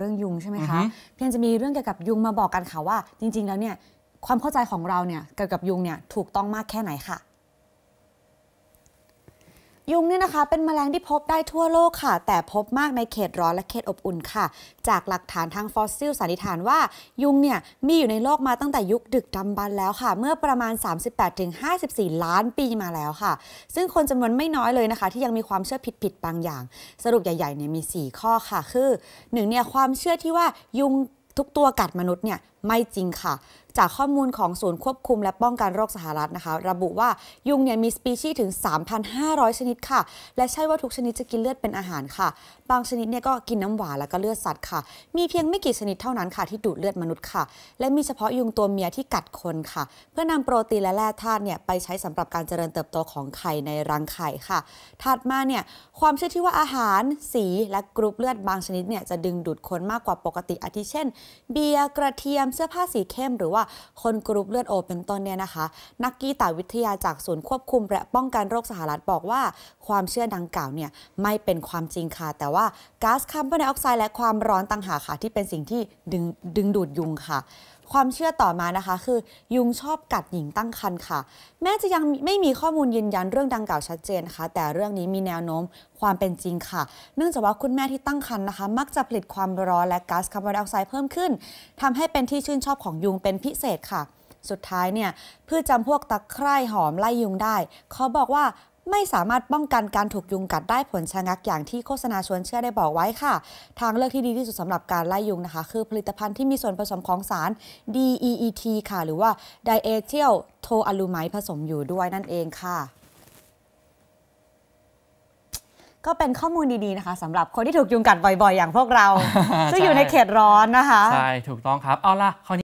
เรื่องยุงใช่ไหมคะ เพียงจะมีเรื่องเกี่ยวกับยุงมาบอกกันค่ะว่า จริง ๆ แล้วเนี่ยความเข้าใจของเราเนี่ยเกี่ยวกับยุงเนี่ยถูกต้องมากแค่ไหนค่ะยุงเนี่ยนะคะเป็นมแมลงที่พบได้ทั่วโลกค่ะ แต่พบมากในเขตร้อนและเขตอบอุ่นค่ะ จากหลักฐานทางฟอสซิลสันนิษฐานว่ายุงเนี่ยมีอยู่ในโลกมาตั้งแต่ยุคดึกดำบรรแล้วค่ะ เมื่อประมาณ 38-54 ล้านปีมาแล้วค่ะ ซึ่งคนจำนวนไม่น้อยเลยนะคะ ที่ยังมีความเชื่อผิด ๆ บางอย่าง สรุปใหญ่ๆเนี่ยมี 4 ข้อค่ะ คือ1เนี่ยความเชื่อที่ว่ายุงทุกตัวกัดมนุษย์เนี่ยไม่จริงค่ะจากข้อมูลของศูนย์ควบคุมและป้องกันโรคสหรัฐนะคะ ระบุว่ายุงเนี่ยมีสปีชีส์ถึง 3,500 ชนิดค่ะ และใช่ว่าทุกชนิดจะกินเลือดเป็นอาหารค่ะ บางชนิดเนี่ยก็กินน้ำหวานแล้วก็เลือดสัตว์ค่ะมีเพียงไม่กี่ชนิดเท่านั้นค่ะ ที่ดูดเลือดมนุษย์ค่ะ และมีเฉพาะยุงตัวเมียที่กัดคนค่ะ เพื่อนำโปรตีนและแร่ธาตุเนี่ยไปใช้สำหรับการเจริญเติบโตของไข่ในรังไข่ค่ะ ถัดมาเนี่ยความเชื่อที่ว่าอาหาร สีและกรุ๊ปเลือดบางชนิดเนี่ยจะดึงดูดคนมากกว่าปกติอาทิเช่น เบียร์กระเทียมเสื้อผ้าสีเข้มหรือว่าคนกรุ๊ปเลือดโอเป็นต้นเนี่ยนะคะ นักกีตาวิทยาจากศูนย์ควบคุมและป้องกันโรคสหรัฐบอกว่าความเชื่อดังกล่าวเนี่ยไม่เป็นความจริงค่ะ แต่ว่าก๊าซคาร์บอนไดออกไซด์และความร้อนต่างหากค่ะ ที่เป็นสิ่งที่ดึงดึงดูดยุงค่ะความเชื่อต่อมานะคะ คือยุงชอบกัดหญิงตั้งครรภ์ค่ะ แม้จะยังไม่มีข้อมูลยืนยันเรื่องดังกล่าวชัดเจนนะคะแต่เรื่องนี้มีแนวโน้มความเป็นจริงค่ะเนื่องจากว่าคุณแม่ที่ตั้งครรภ์นะคะ มักจะผลิตความร้อนและก๊าซคาร์บอนไดออกไซด์เพิ่มขึ้น ทำให้เป็นที่ชื่นชอบของยุงเป็นพิเศษค่ะ สุดท้ายเนี่ยพืชจำพวกตะไคร่หอมไล่ยุงได้เขาบอกว่าไม่สามารถป้องกันการถูกยุงกัดได้ผลชะงักอย่างที่โฆษณาชวนเชื่อได้บอกไว้ค่ะ ทางเลือกที่ดีที่สุดสำหรับการไล่ยุงนะคะ คือผลิตภัณฑ์ที่มีส่วนผสมของสาร DEET ค่ะ หรือว่า diethyl o ท l u m i d e ผสมอยู่ด้วยนั่นเองค่ะ ก็เป็นข้อมูลดีๆนะคะสำหรับคนที่ถูกยุงกัดบ่อยๆ อย่างพวกเราซึ่งอยู่ในเขตร้อนนะคะ ใช่ ถูกต้องครับเอาล่ะคราวนี้